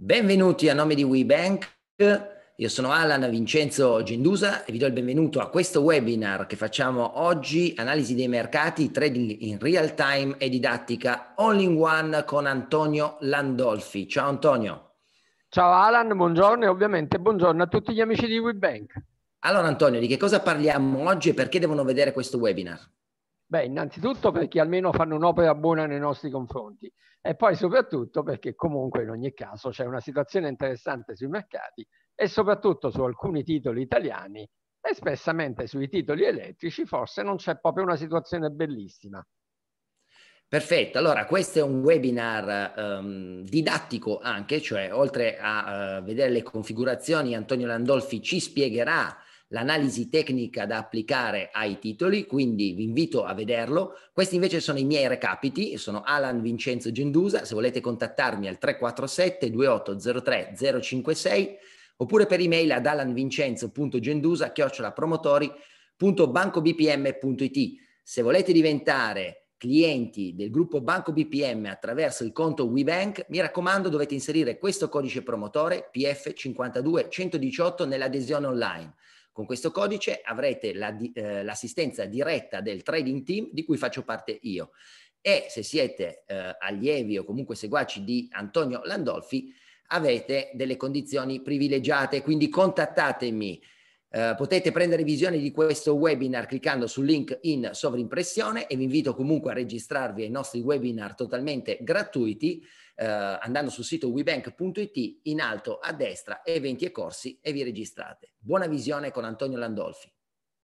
Benvenuti a nome di WeBank. Io sono Alan Vincenzo Gendusa e vi do il benvenuto a questo webinar che facciamo oggi, analisi dei mercati, trading in real time e didattica all in one con Antonio Landolfi. Ciao Antonio. Ciao Alan, buongiorno e ovviamente buongiorno a tutti gli amici di WeBank. Allora Antonio, di che cosa parliamo oggi e perché devono vedere questo webinar? Beh, innanzitutto perché almeno fanno un'opera buona nei nostri confronti e poi soprattutto perché comunque in ogni caso c'è una situazione interessante sui mercati e soprattutto su alcuni titoli italiani e spessamente sui titoli elettrici forse non c'è proprio una situazione bellissima. Perfetto, allora questo è un webinar um, didattico anche, cioè oltre a uh, vedere le configurazioni, Antonio Landolfi ci spiegherà l'analisi tecnica da applicare ai titoli, quindi vi invito a vederlo. Questi invece sono i miei recapiti, sono Alan Vincenzo Gendusa, se volete contattarmi al 347 2803 056 oppure per email ad alanvincenzo.gendusa chiocciolapromotori.bancobpm.it. Se volete diventare clienti del gruppo Banco BPM attraverso il conto WeBank, mi raccomando dovete inserire questo codice promotore PF52118 nell'adesione online. Con questo codice avrete la, eh, l'assistenza diretta del trading team di cui faccio parte io. E se siete eh, allievi o comunque seguaci di Antonio Landolfi, avete delle condizioni privilegiate, quindi contattatemi eh, potete prendere visione di questo webinar cliccando sul link in sovrimpressione e vi invito comunque a registrarvi ai nostri webinar totalmente gratuiti eh, andando sul sito webank.it in alto a destra eventi e corsi e vi registrate. Buona visione con Antonio Landolfi.